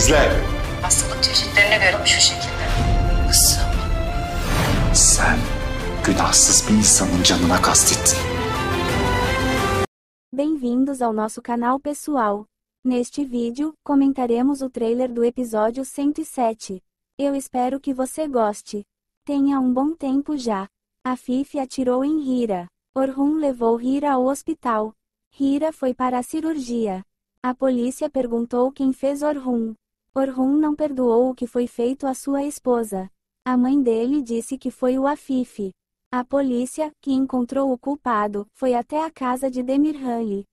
çeşitlerine göre şu şekilde. Kızım. Sen günahsız bir insanın canına kastettin. Bem-vindos ao nosso canal pessoal. Neste vídeo, comentaremos o trailer do episódio 107. Eu espero que você goste. Tenha um bom tempo já. A Fifi atirou em Hira. Orhun levou Hira ao hospital. Hira foi para a cirurgia. A polícia perguntou quem fez Orhun. Orhun não perdoou o que foi feito à sua esposa. A mãe dele disse que foi o Afife. A polícia, que encontrou o culpado, foi até a casa de Demirhanli.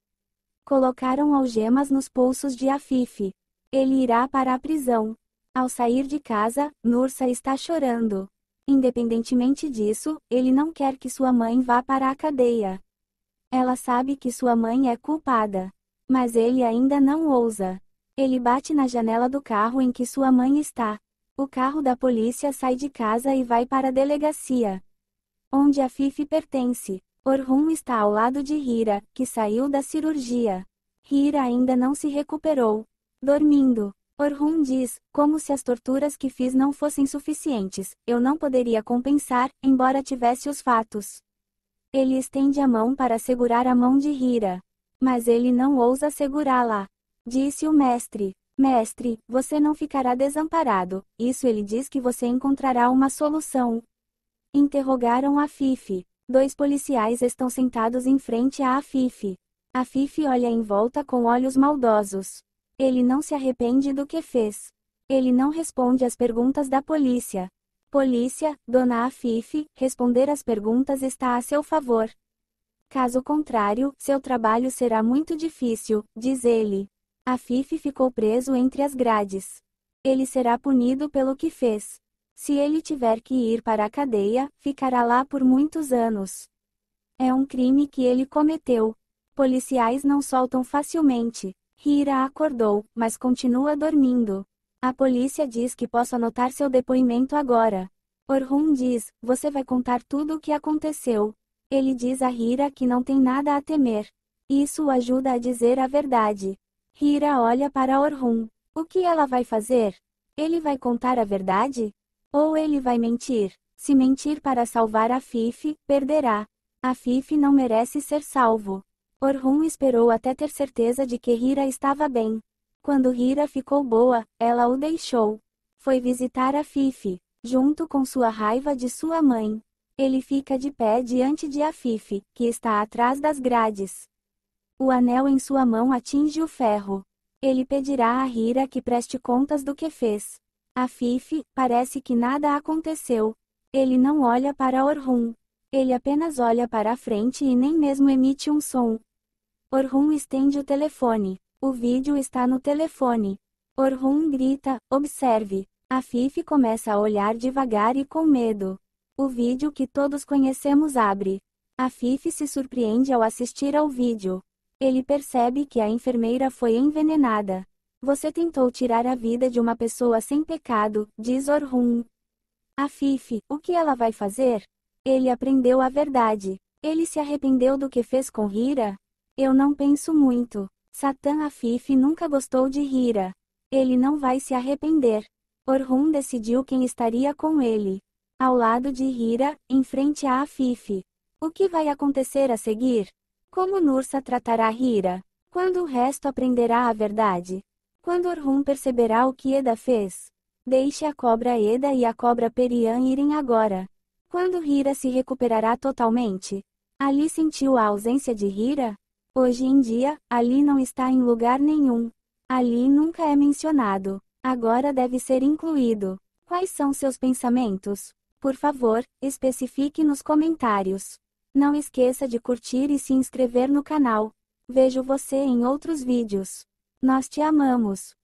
Colocaram algemas nos pulsos de Afife. Ele irá para a prisão. Ao sair de casa, Nursa está chorando. Independentemente disso, ele não quer que sua mãe vá para a cadeia. Ela sabe que sua mãe é culpada. Mas ele ainda não ousa. Ele bate na janela do carro em que sua mãe está. O carro da polícia sai de casa e vai para a delegacia. Onde a Fifi pertence. Orhun está ao lado de Hira, que saiu da cirurgia. Hira ainda não se recuperou. Dormindo. Orhun diz, como se as torturas que fiz não fossem suficientes, eu não poderia compensar, embora tivesse os fatos. Ele estende a mão para segurar a mão de Hira. Mas ele não ousa segurá-la. Disse o mestre: Mestre, você não ficará desamparado, isso ele diz que você encontrará uma solução. Interrogaram a Fife. Dois policiais estão sentados em frente à Fife. A Fife olha em volta com olhos maldosos. Ele não se arrepende do que fez. Ele não responde às perguntas da polícia. Polícia, dona Afife, responder às perguntas está a seu favor. Caso contrário, seu trabalho será muito difícil, diz ele. A Fifi ficou preso entre as grades. Ele será punido pelo que fez. Se ele tiver que ir para a cadeia, ficará lá por muitos anos. É um crime que ele cometeu. Policiais não soltam facilmente. Hira acordou, mas continua dormindo. A polícia diz que posso anotar seu depoimento agora. Orhun diz: Você vai contar tudo o que aconteceu. Ele diz a Hira que não tem nada a temer. Isso o ajuda a dizer a verdade. Hira olha para Orhun. O que ela vai fazer? Ele vai contar a verdade? Ou ele vai mentir? Se mentir para salvar a Fife, perderá. A Fife não merece ser salvo. Orhun esperou até ter certeza de que Hira estava bem. Quando Hira ficou boa, ela o deixou. Foi visitar a Fife, junto com sua raiva de sua mãe. Ele fica de pé diante de Afife, que está atrás das grades. O anel em sua mão atinge o ferro. Ele pedirá a Hira que preste contas do que fez. A Fife, parece que nada aconteceu. Ele não olha para Orhun. Ele apenas olha para a frente e nem mesmo emite um som. Orhun estende o telefone. O vídeo está no telefone. Orhun grita, observe. A Fife começa a olhar devagar e com medo. O vídeo que todos conhecemos abre. A Fife se surpreende ao assistir ao vídeo. Ele percebe que a enfermeira foi envenenada. Você tentou tirar a vida de uma pessoa sem pecado, diz Orhun. A Fifi, o que ela vai fazer? Ele aprendeu a verdade. Ele se arrependeu do que fez com Hira? Eu não penso muito. Satã Afif nunca gostou de Hira. Ele não vai se arrepender. Orhun decidiu quem estaria com ele. Ao lado de Hira, em frente a Afif. O que vai acontecer a seguir? Como Nursa tratará Hira? Quando o resto aprenderá a verdade? Quando Orhun perceberá o que Eda fez? Deixe a cobra Eda e a cobra Perian irem agora. Quando Hira se recuperará totalmente? Ali sentiu a ausência de Hira? Hoje em dia, Ali não está em lugar nenhum. Ali nunca é mencionado. Agora deve ser incluído. Quais são seus pensamentos? Por favor, especifique nos comentários. Não esqueça de curtir e se inscrever no canal. Vejo você em outros vídeos. Nós te amamos.